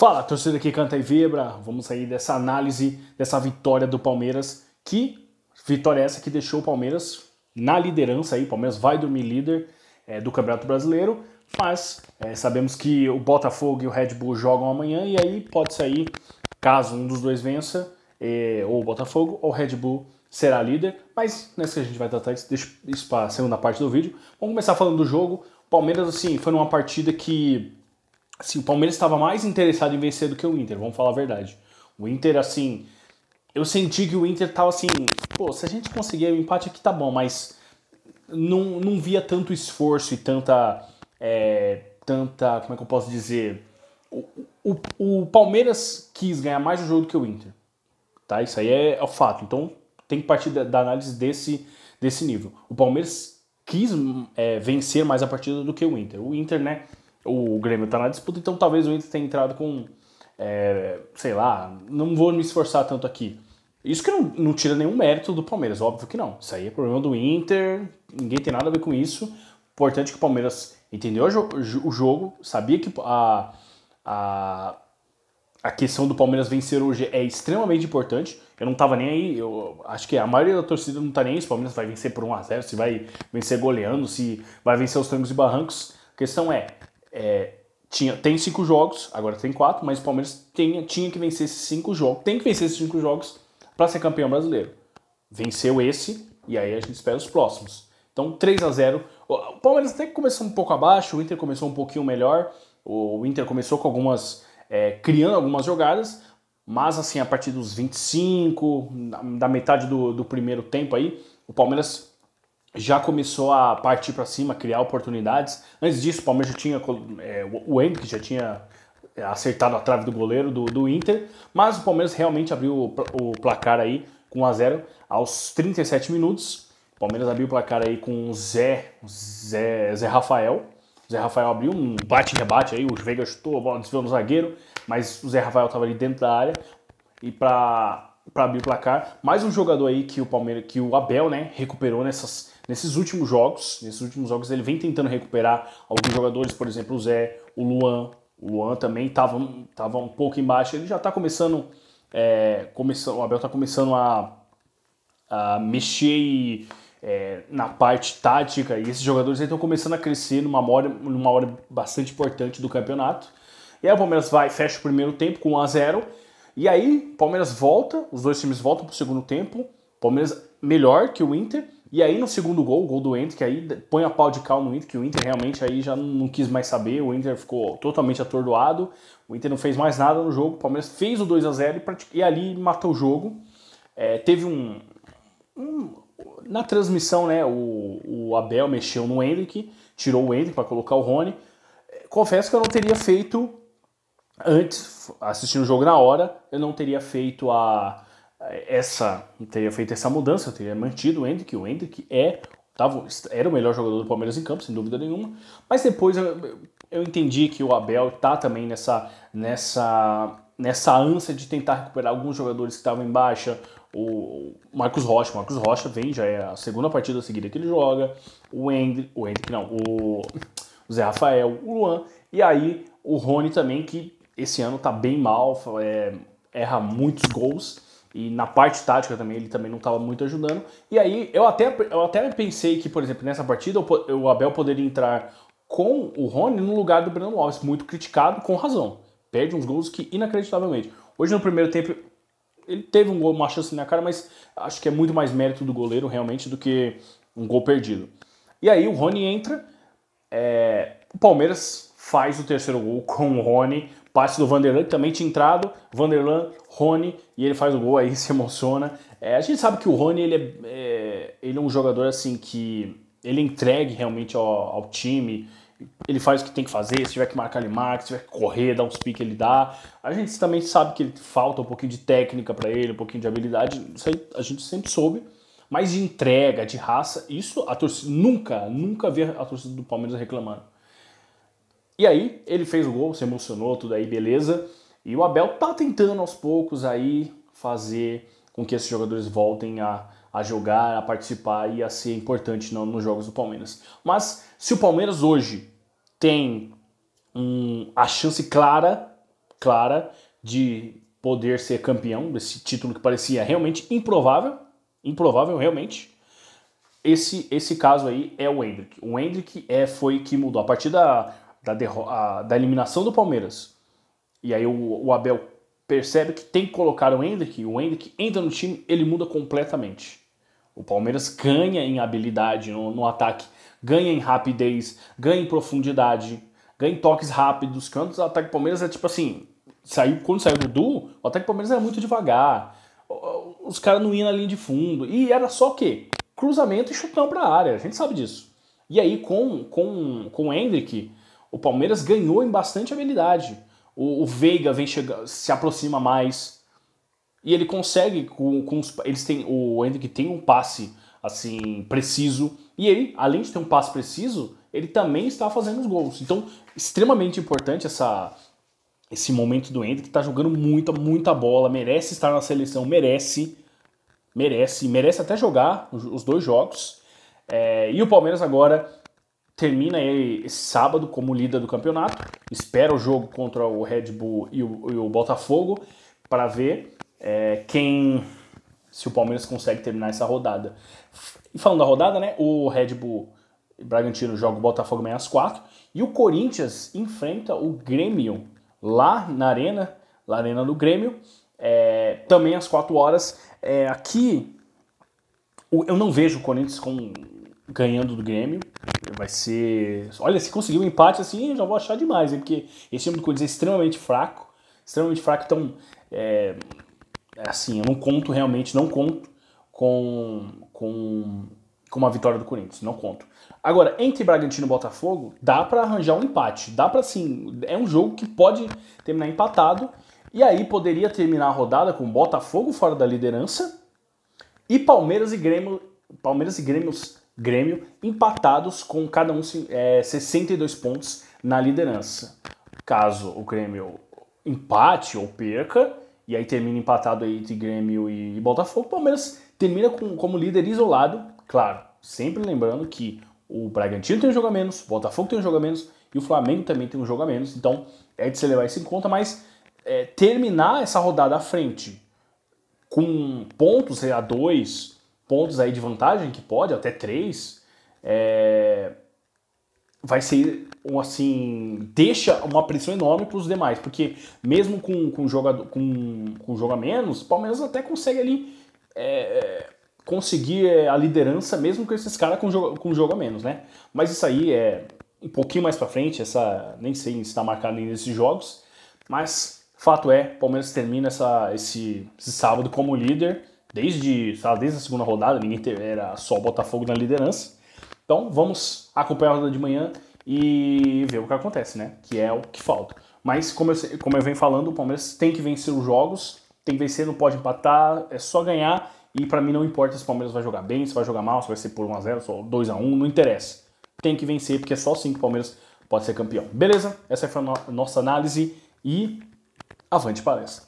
Fala, torcida que canta e vibra. Vamos sair dessa análise dessa vitória do Palmeiras, que vitória é essa que deixou o Palmeiras na liderança aí. O Palmeiras vai dormir líder é, do Campeonato Brasileiro, mas é, sabemos que o Botafogo e o Red Bull jogam amanhã e aí pode sair, caso um dos dois vença, é, ou o Botafogo ou o Red Bull será líder, mas nessa é que a gente vai tratar isso, deixa isso para a segunda parte do vídeo. Vamos começar falando do jogo. O Palmeiras, assim, foi numa partida que Assim, o Palmeiras estava mais interessado em vencer do que o Inter, vamos falar a verdade. O Inter, assim, eu senti que o Inter tava assim, pô, se a gente conseguir o um empate aqui tá bom, mas não, não via tanto esforço e tanta. É, tanta. Como é que eu posso dizer? O, o, o Palmeiras quis ganhar mais o jogo do que o Inter. Tá? Isso aí é, é o fato. Então tem que partir da, da, análise desse, desse nível. O Palmeiras quis é, vencer mais a partida do que o Inter. O Inter, né, o Grêmio está na disputa, então talvez o Inter tenha entrado com, é, sei lá, não vou me esforçar tanto aqui. Isso que não, não tira nenhum mérito do Palmeiras, óbvio que não. Isso aí é problema do Inter, ninguém tem nada a ver com isso. Importante é que o Palmeiras entendeu o jogo, sabia que a, a, a questão do Palmeiras vencer hoje é extremamente importante. Eu não tava nem aí, eu acho que a maioria da torcida não tá nem aí se o Palmeiras vai vencer por 1 a 0 se vai vencer goleando, se vai vencer os trancos e barrancos. A questão é, é, tinha, tem cinco jogos, agora tem quatro, mas o Palmeiras tinha, tinha que vencer esses cinco jogos. Tem que vencer esses cinco jogos para ser campeão brasileiro. Venceu esse, e aí a gente espera os próximos. Então, 3 a 0 O Palmeiras até começou um pouco abaixo, o Inter começou um pouquinho melhor. O Inter começou com algumas. É, criando algumas jogadas, mas assim, a partir dos 25, da metade do, do primeiro tempo aí, o Palmeiras já começou a partir para cima, criar oportunidades. Antes disso, o Palmeiras já tinha é, o Hendrick já tinha é, acertado a trave do goleiro do, do Inter, mas o Palmeiras realmente abriu o, o placar aí com 1 a 0 aos 37 minutos. O Palmeiras abriu o placar aí com o Zé, Zé, Zé Rafael. O Zé Rafael abriu um bate-rebate aí, o Veiga chutou, a bola desviou no zagueiro, mas o Zé Rafael estava ali dentro da área e para abrir o placar, mais um jogador aí que o Palmeiras, que o Abel, né, recuperou nessas Nesses últimos jogos, nesses últimos jogos ele vem tentando recuperar alguns jogadores, por exemplo, o Zé, o Luan. O Luan também estava tava um pouco embaixo, ele já está começando, é, começando, o Abel está começando a, a mexer é, na parte tática e esses jogadores estão começando a crescer numa hora, numa hora bastante importante do campeonato. E aí o Palmeiras vai, fecha o primeiro tempo com 1 a 0 e aí, Palmeiras volta, os dois times voltam para o segundo tempo. Palmeiras melhor que o Inter. E aí no segundo gol, o gol do Inter, que aí põe a pau de cal no Inter, que o Inter realmente aí já não quis mais saber, o Inter ficou totalmente atordoado, o Inter não fez mais nada no jogo, o Palmeiras fez o 2 a 0 e, e ali matou o jogo. É, teve um, um, Na transmissão, né, o, o Abel mexeu no Hendrick, tirou o Hendrick para colocar o Rony. Confesso que eu não teria feito antes, assistindo o jogo na hora, eu não teria feito a essa teria feito essa mudança, teria mantido o Hendrick, o Hendrick é tava, era o melhor jogador do Palmeiras em campo, sem dúvida nenhuma, mas depois eu, eu entendi que o Abel tá também nessa nessa nessa ânsia de tentar recuperar alguns jogadores que estavam em baixa, o Marcos Rocha, o Marcos Rocha vem, já é a segunda partida seguida que ele joga, o Hendrick, o Hendrick não, o, o Zé Rafael, o Luan, e aí o Rony também, que esse ano tá bem mal, é, erra muitos gols, e na parte tática também, ele também não estava muito ajudando. E aí eu até, eu até pensei que, por exemplo, nessa partida o Abel poderia entrar com o Rony no lugar do Breno Alves, muito criticado, com razão. Perde uns gols que inacreditavelmente. Hoje no primeiro tempo ele teve um gol, uma chance na cara, mas acho que é muito mais mérito do goleiro realmente do que um gol perdido. E aí o Rony entra, é, o Palmeiras faz o terceiro gol com o Rony, passe do Vanderlan, que também tinha entrado, Vanderlan, Rony, e ele faz o gol aí, se emociona. É, a gente sabe que o Rony, ele é, é, ele é um jogador assim que ele é entregue realmente ao, ao, time, ele faz o que tem que fazer, se tiver que marcar ele marca, se tiver que correr, dar uns piques ele dá. A gente também sabe que ele falta um pouquinho de técnica para ele, um pouquinho de habilidade, isso aí a gente sempre soube. Mas de entrega, de raça, isso a torcida nunca, nunca vê a torcida do Palmeiras reclamando. E aí ele fez o gol, se emocionou, tudo aí, beleza. E o Abel tá tentando aos poucos aí fazer com que esses jogadores voltem a, a jogar, a participar e a ser importante no, nos jogos do Palmeiras. Mas se o Palmeiras hoje tem um, a chance clara, clara de poder ser campeão desse título que parecia realmente improvável, improvável realmente. Esse, esse caso aí é o Hendrick. O Hendrick é, foi que mudou. A partir da da, a, da eliminação do Palmeiras, e aí o, o, Abel percebe que tem que colocar o Hendrick, o Hendrick entra no time, ele muda completamente. O Palmeiras ganha em habilidade no, no ataque, ganha em rapidez, ganha em profundidade, ganha em toques rápidos, que o ataque do Palmeiras é tipo assim, saiu, quando saiu o Dudu, o ataque do Palmeiras era muito devagar, os caras não iam na linha de fundo, e era só o quê? Cruzamento e chutão para a área, a gente sabe disso. E aí com, com, com o Hendrick, o Palmeiras ganhou em bastante habilidade. O, o Veiga vem chegar se aproxima mais. E ele consegue com, com os, eles têm o Hendrick tem um passe assim preciso e ele, além de ter um passe preciso, ele também está fazendo os gols. Então, extremamente importante essa esse momento do que está jogando muita, muita bola, merece estar na seleção, merece, merece, merece até jogar os dois jogos. É, e o Palmeiras agora termina aí sábado como líder do campeonato, espera o jogo contra o Red Bull e o, e o Botafogo para ver é, quem se o Palmeiras consegue terminar essa rodada. E falando da rodada, né, o Red Bull e Bragantino joga o Botafogo amanhã às 4 e o Corinthians enfrenta o Grêmio lá na arena, na arena do Grêmio, é, também às 4 horas. É, aqui eu não vejo o Corinthians com, ganhando do Grêmio vai ser. Olha, se conseguir um empate assim, eu já vou achar demais, hein? porque esse time do Corinthians é extremamente fraco. Extremamente fraco, então. É, é, assim, eu não conto realmente, não conto com, com, com uma vitória do Corinthians, não conto. Agora, entre Bragantino e Botafogo, dá para arranjar um empate. Dá para sim. É um jogo que pode terminar empatado. E aí poderia terminar a rodada com Botafogo fora da liderança e Palmeiras e Grêmio. Palmeiras e Grêmio Grêmio, empatados com cada um é, 62 pontos na liderança. Caso o Grêmio empate ou perca, e aí termina empatado aí entre Grêmio e Botafogo, o Palmeiras termina com, como líder isolado, claro, sempre lembrando que o Bragantino tem um jogo a menos, o Botafogo tem um jogo a menos e o Flamengo também tem um jogo a menos, então é de se levar isso em conta, mas é, terminar essa rodada à frente com pontos a dois pontos aí de vantagem, que pode, até três, é, vai ser um assim deixa uma pressão enorme para os demais porque mesmo com com jogador com, com jogo a menos o Palmeiras até consegue ali é, conseguir é, a liderança mesmo com esses caras com jogo com jogo a menos né mas isso aí é um pouquinho mais para frente essa nem sei se está marcado nesses jogos mas fato é Palmeiras termina essa esse, esse sábado como líder Desde, sabe, desde a segunda rodada, ninguém teve, era só o Botafogo na liderança. Então vamos acompanhar a rodada de manhã e ver o que acontece, né? Que é o que falta. Mas como eu, como eu venho falando, o Palmeiras tem que vencer os jogos, tem que vencer, não pode empatar, é só ganhar. E para mim não importa se o Palmeiras vai jogar bem, se vai jogar mal, se vai ser por 1x0, só 2x1, não interessa. Tem que vencer, porque é só assim que o Palmeiras pode ser campeão. Beleza? Essa foi a nossa análise e avante palestra.